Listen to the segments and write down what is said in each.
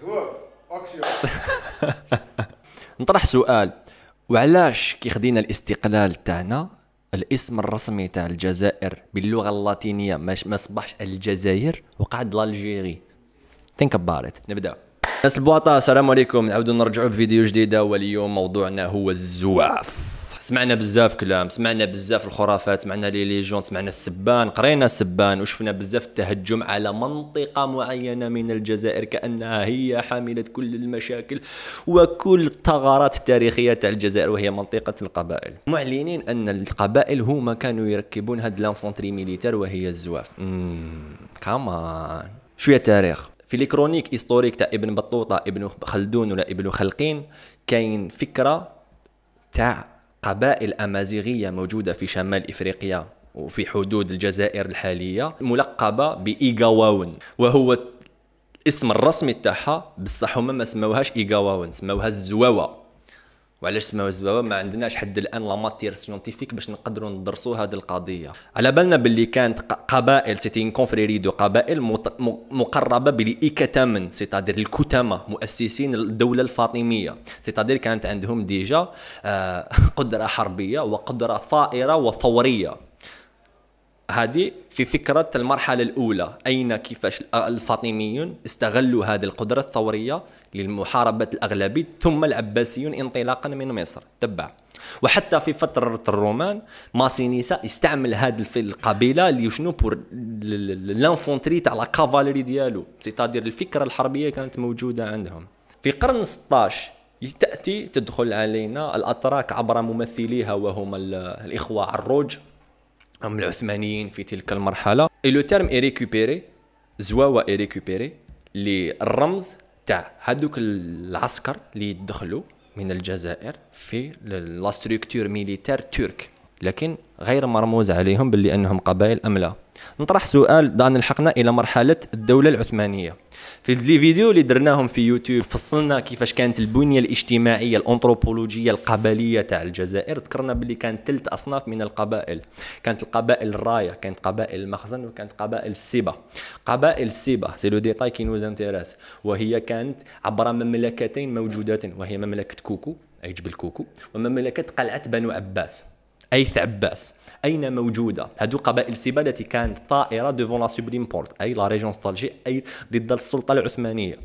زواف اكشن نطرح سؤال وعلاش كي خدينا الاستقلال تاعنا الاسم الرسمي تاع الجزائر باللغه اللاتينيه ماش ما صبحش الجزائر وقعد لالجيري ثينك ابارت نبدا ناس البواطا السلام عليكم نعاودو نرجعو بفيديو جديده واليوم موضوعنا هو الزواف سمعنا بزاف كلام سمعنا بزاف الخرافات سمعنا لي ليجون سمعنا السبان قرينا السبان وشفنا بزاف التهجم على منطقة معينة من الجزائر كأنها هي حاملة كل المشاكل وكل الثغرات التاريخية تاع الجزائر وهي منطقة القبائل معلنين أن القبائل هما كانوا يركبون هاد لانفونتري ميليتار وهي الزواف كمان شوية تاريخ في الكرونيك هيستوريك تاع ابن بطوطه ابن خلدون ولا ابن خلقين كاين فكره تاع قبائل أمازيغية موجودة في شمال إفريقيا وفي حدود الجزائر الحالية ملقبة بإيغاواون وهو الاسم الرسمي تاعها بصح هما ما سموهاش إيغاواون سموها الزواوة وعلاش سماو الزبابه ما عندناش حد الان لا ماتير سيونتيفيك باش نقدروا ندرسوا هذه القضيه على بالنا باللي كانت قبائل سيتي اون كونفريري دو قبائل مقربه بلي بالاكتمن سيتادير الكتامه مؤسسين الدوله الفاطميه سيتادير كانت عندهم ديجا آه، قدره حربيه وقدره ثائره وثوريه هذه في فكرة المرحلة الأولى أين كيفاش الفاطميون استغلوا هذه القدرة الثورية لمحاربة الأغلبية ثم العباسيون انطلاقا من مصر تبع وحتى في فترة الرومان ماسينيسا استعمل هذه القبيلة ليشنو بور لانفونتري تاع لا كافالري ديالو سيتادير الفكرة الحربية كانت موجودة عندهم في قرن 16 تأتي تدخل علينا الأتراك عبر ممثليها وهم الإخوة عروج هم العثمانيين في تلك المرحله اي لو تيرم اي ريكوبيري زواوا اي ريكوبيري اللي الرمز تاع هذوك العسكر اللي يدخلوا من الجزائر في لا ستركتور ميليتير ترك لكن غير مرموز عليهم باللي انهم قبائل ام لا نطرح سؤال دان الحقنا الى مرحله الدوله العثمانيه في لي فيديو اللي درناهم في يوتيوب فصلنا كيفاش كانت البنيه الاجتماعيه الانثروبولوجيه القبليه تاع الجزائر ذكرنا باللي كانت ثلاث اصناف من القبائل كانت القبائل الرايه كانت قبائل المخزن وكانت قبائل السبا قبائل السبا سي لو ديتاي كي نوز انتيريس وهي كانت عبر مملكتين موجودتين وهي مملكه كوكو اي جبل كوكو ومملكه قلعه بنو عباس اي عباس أين موجودة هذو قبائل سبا التي كانت طائرة ديفون لا سوبليم بورت أي لا ريجون ستالجي أي ضد السلطة العثمانية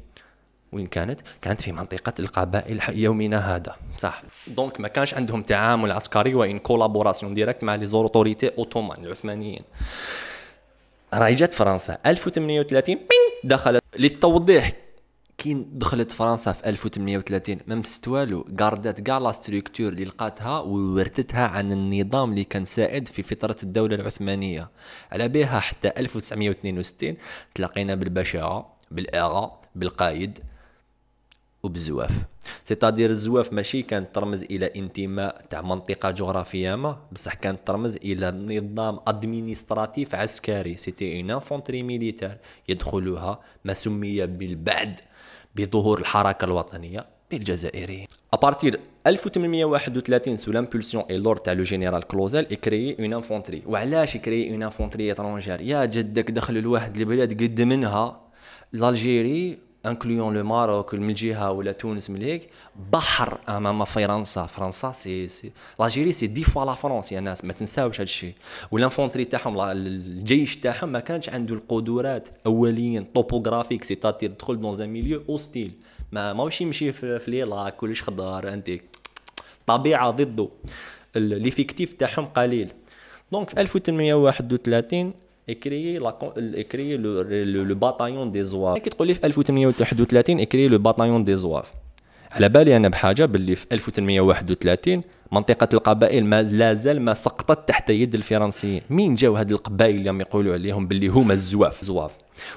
وين كانت كانت في منطقة القبائل يومنا هذا صح دونك ما كانش عندهم تعامل عسكري وإن كولابوراسيون ديريكت مع لي زوروتوريتي أوتومان العثمانيين راهي جات فرنسا 1830 دخلت للتوضيح كي دخلت فرنسا في 1830 ما مست والو غاردات كاع لا ستركتور اللي لقاتها وورثتها عن النظام اللي كان سائد في فتره الدوله العثمانيه على بها حتى 1962 تلاقينا بالبشاعه بالاغا بالقايد وبالزواف سيتادير الزواف ماشي كانت ترمز الى انتماء تاع منطقه جغرافيه ما بصح كانت ترمز الى نظام ادمينستراتيف عسكري سيتي اون انفونتري ميليتير يدخلها ما سمي بالبعد بظهور الحركة الوطنية بالجزائريين ابارتير 1831 سو لامبولسيون اي لور تاع لو جينيرال كلوزال كري اون انفونتري وعلاش كريي اون انفونتري اترونجير يا جدك دخل لواحد البلاد قد منها لالجيري انكلويون لو ماروك من جهه ولا تونس من هيك بحر امام فرنسا فرنسا سي سي لاجيري سي دي فوا لا فرونس يا ناس ما تنساوش هذا الشيء والانفونتري تاعهم الجيش تاعهم ما كانش عنده القدرات اوليا توبوغرافيك سي تاتير تدخل دون ان ميليو اوستيل ما ماهوش يمشي في ليلا كلش خضار انت طبيعه ضده ليفيكتيف تاعهم قليل دونك في 1831 اكري لا اكري لو باتايون دي زواف كي تقول لي في 1831 اكري لو باتايون دي زواف على بالي انا بحاجه باللي في 1831 منطقه القبائل ما لازال ما سقطت تحت يد الفرنسيين مين جاو هاد القبائل اللي يقولوا عليهم باللي هما الزواف زواف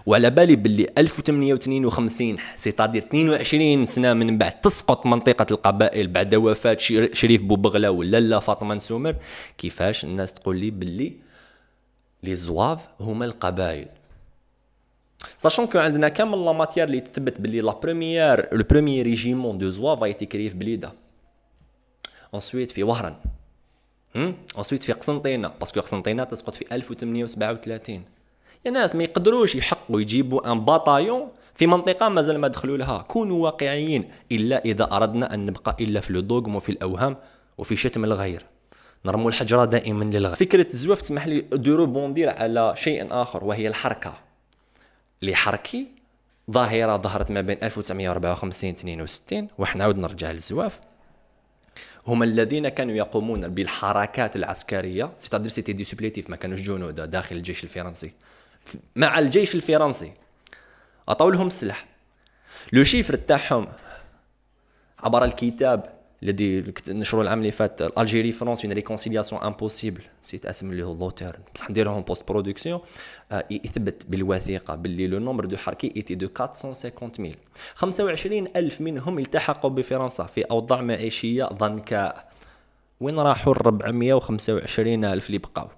وعلى بالي باللي 1852 سيتادير 22 سنه من بعد تسقط منطقه القبائل بعد وفاه شريف بوبغلا ولا لا فاطمه نسومر كيفاش الناس تقول لي باللي لي زواف هما القبائل ساشون كو عندنا كامل لا ماتيير اللي تثبت بلي لا بروميير لو بروميير ريجيمون دو زواف ايتي été créé في بليده في وهران انسويت في قسنطينه باسكو قسنطينه تسقط في 1837 يا ناس ما يقدروش يحقوا يجيبوا ان باتايون في منطقة مازال ما دخلوا لها كونوا واقعيين إلا إذا أردنا أن نبقى إلا في الدوغم وفي الأوهام وفي شتم الغير نرموا الحجره دائما للغايه فكره الزواف تسمح لي دو بوندير على شيء اخر وهي الحركه لحركي ظاهره ظهرت ما بين 1954 62 وحنا عاود نرجع للزواف هما الذين كانوا يقومون بالحركات العسكريه سيتادير سيتي دي سوبليتيف ما كانوش جنود داخل الجيش الفرنسي مع الجيش الفرنسي عطاو لهم السلاح لو شيفر تاعهم عبر الكتاب الذي نشروا العام اللي فات الجيري فرونس اون ريكونسيلياسيون امبوسيبل سيت اسم اللي هو لوتير بصح نديرهم بوست برودكسيون آه، يثبت بالوثيقه باللي لو نومبر دو حركي ايتي دو 450000 25000 منهم التحقوا بفرنسا في اوضاع معيشيه ضنكاء وين راحوا ال 425000 اللي بقاو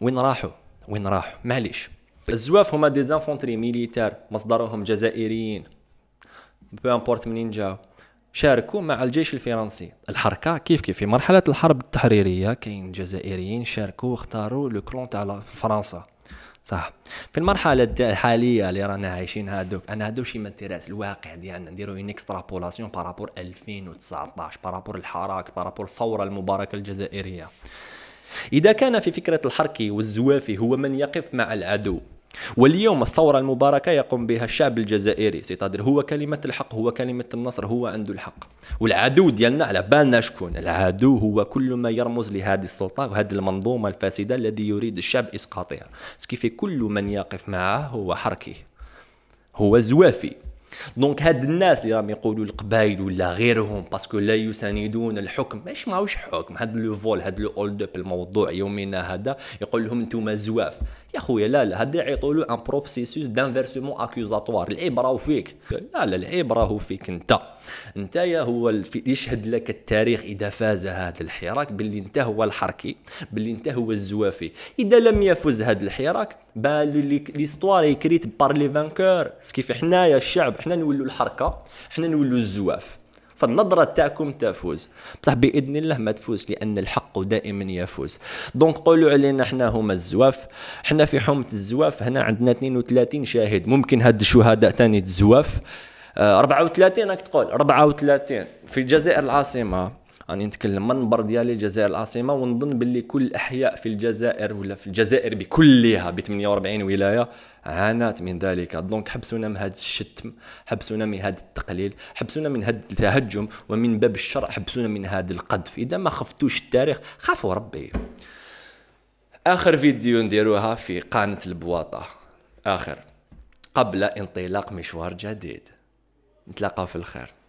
وين راحوا وين راحوا معليش الزواف هما دي زانفونتري ميليتار مصدرهم جزائريين بو امبورت منين جاو شاركوا مع الجيش الفرنسي الحركه كيف كيف في مرحله الحرب التحريريه كاين جزائريين شاركوا واختاروا لو كلون تاع فرنسا صح في المرحله الحاليه اللي رانا عايشينها هادوك انا هادو شي ماتيراس الواقع ديالنا نديرو ان اكسترابولاسيون بارابور 2019 بارابور الحراك بارابور الثوره المباركه الجزائريه اذا كان في فكره الحركي والزوافي هو من يقف مع العدو واليوم الثورة المباركة يقوم بها الشعب الجزائري سيتادر هو كلمة الحق هو كلمة النصر هو عنده الحق والعدو ديالنا على بالنا شكون العدو هو كل ما يرمز لهذه السلطة وهذه المنظومة الفاسدة الذي يريد الشعب إسقاطها كيف كل من يقف معه هو حركي هو زوافي دونك هاد الناس اللي راهم يقولوا القبائل ولا غيرهم باسكو لا يساندون الحكم ماشي ماهوش حكم هاد لو فول هاد لو اولد اب الموضوع يومنا هذا يقول لهم انتم زواف يا خويا لا لا هذا يعيطوا له ان بروبسيسوس دانفيرسومون اكوزاتوار العيب راهو فيك لا لا العيب راهو فيك انت انت يا هو يشهد لك التاريخ اذا فاز هذا الحراك باللي انت هو الحركي باللي انت هو الزوافي اذا لم يفز هذا الحراك بالو ليستوار يكريت بار لي فانكور سكيف حنايا الشعب حنا نولوا الحركه حنا نولوا الزواف فالنظره تاعكم تفوز بصح باذن الله ما تفوز لان الحق دائما يفوز دونك قولوا علينا حنا هما الزواف حنا في حومه الزواف هنا عندنا 32 شاهد ممكن هاد الشهداء تاني الزواف 34 آه، راك تقول 34 في الجزائر العاصمه راني نتكلم من منبر ديالي الجزائر العاصمه ونظن باللي كل الاحياء في الجزائر ولا في الجزائر بكلها ب 48 ولايه عانات من ذلك دونك حبسونا من هذا الشتم حبسونا من هذا التقليل حبسونا من هذا التهجم ومن باب الشرع حبسونا من هذا القذف اذا ما خفتوش التاريخ خافوا ربي اخر فيديو نديروها في قناه البواطه اخر قبل انطلاق مشوار جديد نتلاقاو في الخير